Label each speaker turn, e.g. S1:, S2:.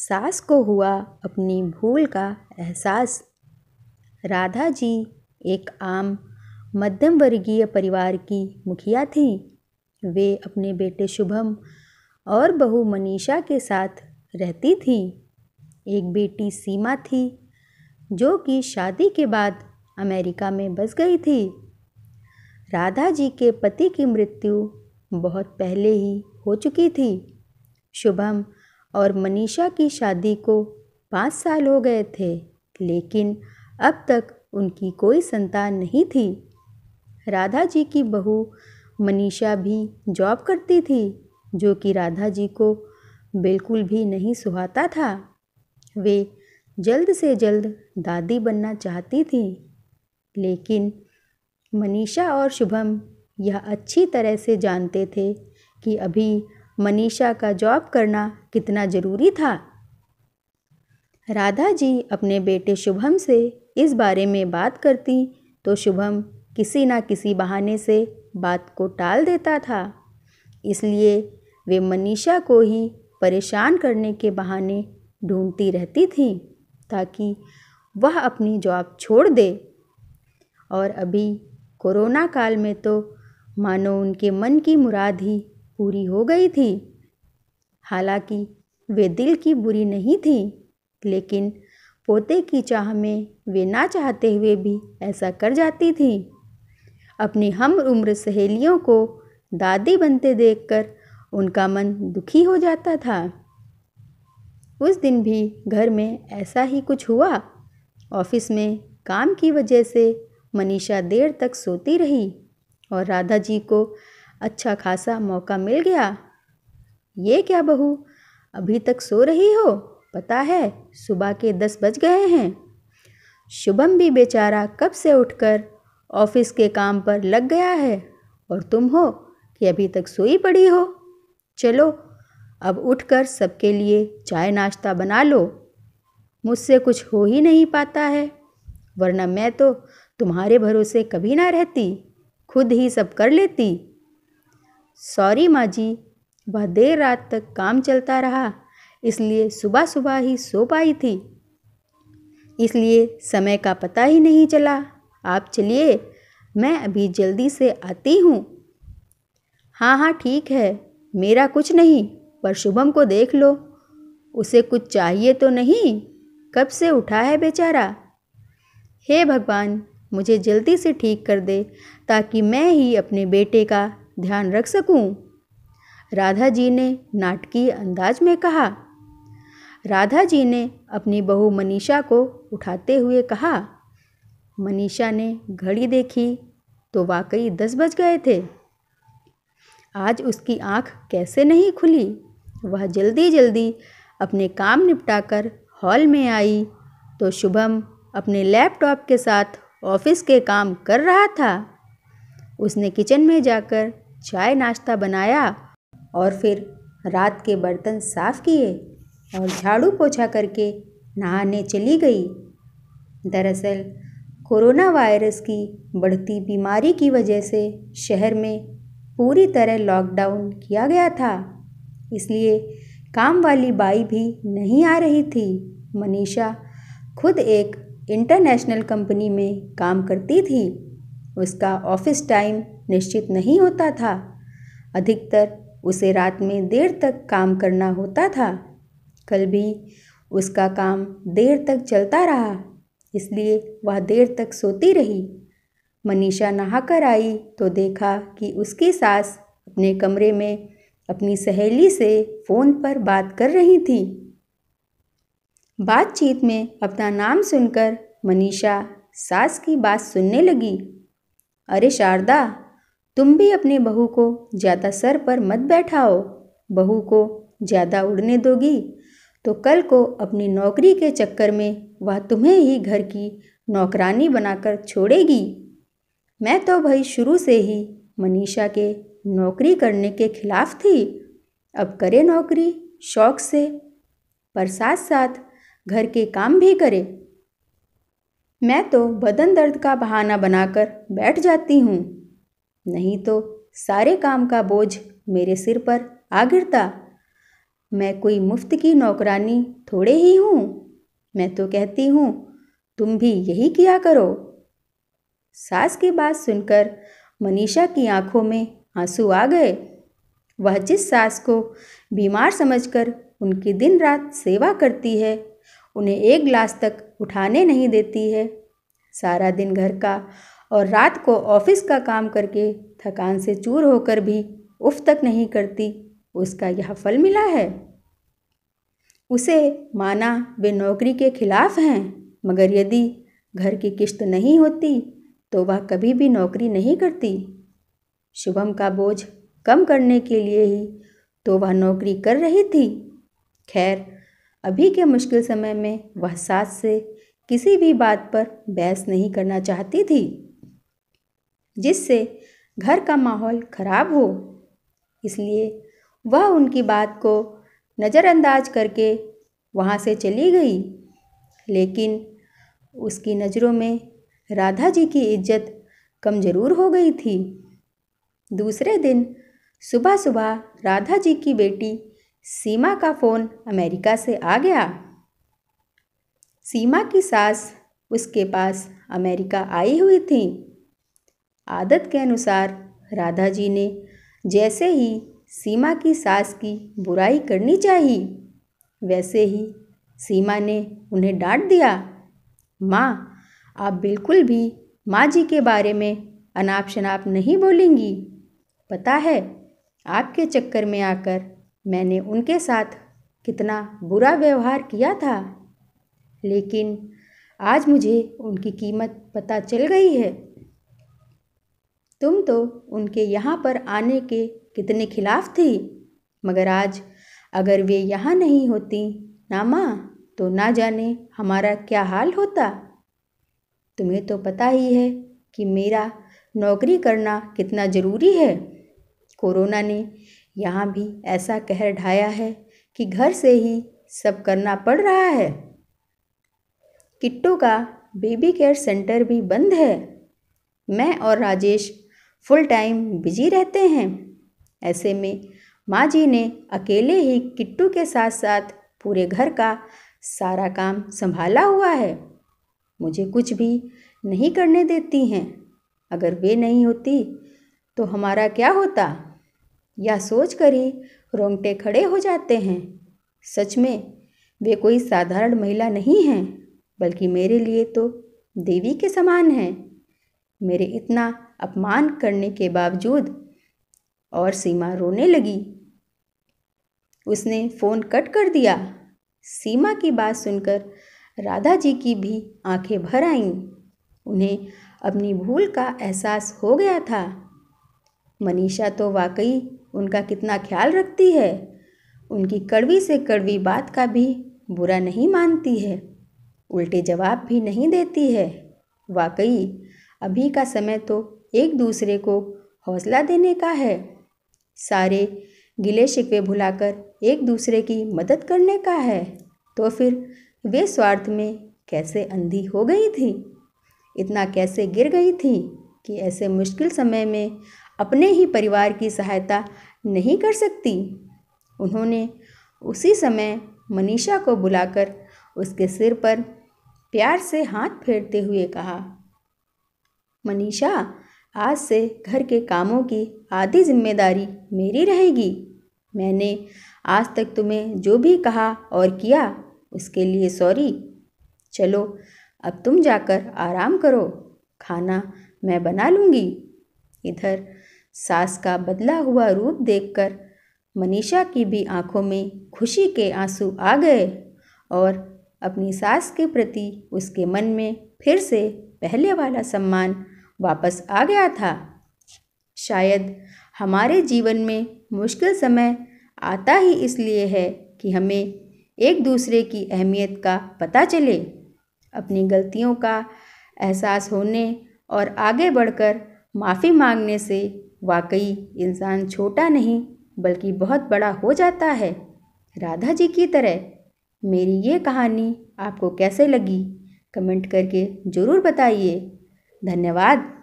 S1: सास को हुआ अपनी भूल का एहसास राधा जी एक आम मध्यम वर्गीय परिवार की मुखिया थीं वे अपने बेटे शुभम और बहू मनीषा के साथ रहती थीं एक बेटी सीमा थी जो कि शादी के बाद अमेरिका में बस गई थी राधा जी के पति की मृत्यु बहुत पहले ही हो चुकी थी शुभम और मनीषा की शादी को पाँच साल हो गए थे लेकिन अब तक उनकी कोई संतान नहीं थी राधा जी की बहू मनीषा भी जॉब करती थी जो कि राधा जी को बिल्कुल भी नहीं सुहाता था वे जल्द से जल्द दादी बनना चाहती थी लेकिन मनीषा और शुभम यह अच्छी तरह से जानते थे कि अभी मनीषा का जॉब करना कितना ज़रूरी था राधा जी अपने बेटे शुभम से इस बारे में बात करती तो शुभम किसी ना किसी बहाने से बात को टाल देता था इसलिए वे मनीषा को ही परेशान करने के बहाने ढूंढती रहती थी ताकि वह अपनी जॉब छोड़ दे और अभी कोरोना काल में तो मानो उनके मन की मुराद ही पूरी हो गई थी हालांकि वे दिल की बुरी नहीं थी लेकिन पोते की चाह में वे ना चाहते हुए भी ऐसा कर जाती थी अपनी हम उम्र सहेलियों को दादी बनते देखकर उनका मन दुखी हो जाता था उस दिन भी घर में ऐसा ही कुछ हुआ ऑफिस में काम की वजह से मनीषा देर तक सोती रही और राधा जी को अच्छा खासा मौका मिल गया ये क्या बहू अभी तक सो रही हो पता है सुबह के दस बज गए हैं शुभम भी बेचारा कब से उठकर ऑफिस के काम पर लग गया है और तुम हो कि अभी तक सोई पड़ी हो चलो अब उठकर सबके लिए चाय नाश्ता बना लो मुझसे कुछ हो ही नहीं पाता है वरना मैं तो तुम्हारे भरोसे कभी ना रहती खुद ही सब कर लेती सॉरी माँ जी वह देर रात तक काम चलता रहा इसलिए सुबह सुबह ही सो पाई थी इसलिए समय का पता ही नहीं चला आप चलिए मैं अभी जल्दी से आती हूँ हाँ हाँ ठीक है मेरा कुछ नहीं पर शुभम को देख लो उसे कुछ चाहिए तो नहीं कब से उठा है बेचारा हे भगवान मुझे जल्दी से ठीक कर दे ताकि मैं ही अपने बेटे का ध्यान रख सकूं? राधा जी ने नाटकीय अंदाज में कहा राधा जी ने अपनी बहू मनीषा को उठाते हुए कहा मनीषा ने घड़ी देखी तो वाकई दस बज गए थे आज उसकी आंख कैसे नहीं खुली वह जल्दी जल्दी अपने काम निपटाकर हॉल में आई तो शुभम अपने लैपटॉप के साथ ऑफिस के काम कर रहा था उसने किचन में जाकर चाय नाश्ता बनाया और फिर रात के बर्तन साफ किए और झाड़ू पोछा करके नहाने चली गई दरअसल कोरोना वायरस की बढ़ती बीमारी की वजह से शहर में पूरी तरह लॉकडाउन किया गया था इसलिए काम वाली बाई भी नहीं आ रही थी मनीषा खुद एक इंटरनेशनल कंपनी में काम करती थी उसका ऑफिस टाइम निश्चित नहीं होता था अधिकतर उसे रात में देर तक काम करना होता था कल भी उसका काम देर तक चलता रहा इसलिए वह देर तक सोती रही मनीषा नहाकर आई तो देखा कि उसकी सास अपने कमरे में अपनी सहेली से फ़ोन पर बात कर रही थी बातचीत में अपना नाम सुनकर मनीषा सास की बात सुनने लगी अरे शारदा तुम भी अपने बहू को ज़्यादा सर पर मत बैठाओ बहू को ज़्यादा उड़ने दोगी तो कल को अपनी नौकरी के चक्कर में वह तुम्हें ही घर की नौकरानी बनाकर छोड़ेगी मैं तो भाई शुरू से ही मनीषा के नौकरी करने के खिलाफ थी अब करे नौकरी शौक से पर साथ साथ घर के काम भी करे मैं तो बदन दर्द का बहाना बनाकर बैठ जाती हूँ नहीं तो सारे काम का बोझ मेरे सिर पर आ गिरता मैं कोई मुफ्त की नौकरानी थोड़े ही हूँ मैं तो कहती हूँ तुम भी यही किया करो सास की बात सुनकर मनीषा की आंखों में आंसू आ गए वह जिस सास को बीमार समझकर उनकी दिन रात सेवा करती है उन्हें एक ग्लास तक उठाने नहीं देती है सारा दिन घर का और रात को ऑफिस का काम करके थकान से चूर होकर भी उफ तक नहीं करती उसका यह फल मिला है उसे माना वे नौकरी के खिलाफ हैं मगर यदि घर की किश्त नहीं होती तो वह कभी भी नौकरी नहीं करती शुभम का बोझ कम करने के लिए ही तो वह नौकरी कर रही थी खैर अभी के मुश्किल समय में वह सास से किसी भी बात पर बहस नहीं करना चाहती थी जिससे घर का माहौल खराब हो इसलिए वह उनकी बात को नज़रअंदाज करके वहाँ से चली गई लेकिन उसकी नज़रों में राधा जी की इज्जत कम जरूर हो गई थी दूसरे दिन सुबह सुबह राधा जी की बेटी सीमा का फ़ोन अमेरिका से आ गया सीमा की सास उसके पास अमेरिका आई हुई थी आदत के अनुसार राधा जी ने जैसे ही सीमा की सास की बुराई करनी चाहिए वैसे ही सीमा ने उन्हें डांट दिया माँ आप बिल्कुल भी माँ जी के बारे में अनाप शनाप नहीं बोलेंगी पता है आपके चक्कर में आकर मैंने उनके साथ कितना बुरा व्यवहार किया था लेकिन आज मुझे उनकी कीमत पता चल गई है तुम तो उनके यहाँ पर आने के कितने खिलाफ थी मगर आज अगर वे यहाँ नहीं होती ना माँ तो ना जाने हमारा क्या हाल होता तुम्हें तो पता ही है कि मेरा नौकरी करना कितना ज़रूरी है कोरोना ने यहाँ भी ऐसा कहर ढाया है कि घर से ही सब करना पड़ रहा है किट्टू का बेबी केयर सेंटर भी बंद है मैं और राजेश फुल टाइम बिजी रहते हैं ऐसे में माँ जी ने अकेले ही किट्टू के साथ साथ पूरे घर का सारा काम संभाला हुआ है मुझे कुछ भी नहीं करने देती हैं अगर वे नहीं होती तो हमारा क्या होता यह सोच कर ही रोंगटे खड़े हो जाते हैं सच में वे कोई साधारण महिला नहीं हैं बल्कि मेरे लिए तो देवी के समान हैं मेरे इतना अपमान करने के बावजूद और सीमा रोने लगी उसने फ़ोन कट कर दिया सीमा की बात सुनकर राधा जी की भी आंखें भर आईं उन्हें अपनी भूल का एहसास हो गया था मनीषा तो वाकई उनका कितना ख्याल रखती है उनकी कड़वी से कड़वी बात का भी बुरा नहीं मानती है उल्टे जवाब भी नहीं देती है वाकई अभी का समय तो एक दूसरे को हौसला देने का है सारे गिले शिकवे भुलाकर एक दूसरे की मदद करने का है तो फिर वे स्वार्थ में कैसे अंधी हो गई थी इतना कैसे गिर गई थी कि ऐसे मुश्किल समय में अपने ही परिवार की सहायता नहीं कर सकती उन्होंने उसी समय मनीषा को बुलाकर उसके सिर पर प्यार से हाथ फेरते हुए कहा मनीषा आज से घर के कामों की आधी जिम्मेदारी मेरी रहेगी मैंने आज तक तुम्हें जो भी कहा और किया उसके लिए सॉरी चलो अब तुम जाकर आराम करो खाना मैं बना लूँगी इधर सास का बदला हुआ रूप देखकर मनीषा की भी आंखों में खुशी के आंसू आ गए और अपनी सास के प्रति उसके मन में फिर से पहले वाला सम्मान वापस आ गया था शायद हमारे जीवन में मुश्किल समय आता ही इसलिए है कि हमें एक दूसरे की अहमियत का पता चले अपनी गलतियों का एहसास होने और आगे बढ़कर माफ़ी मांगने से वाकई इंसान छोटा नहीं बल्कि बहुत बड़ा हो जाता है राधा जी की तरह मेरी ये कहानी आपको कैसे लगी कमेंट करके ज़रूर बताइए धन्यवाद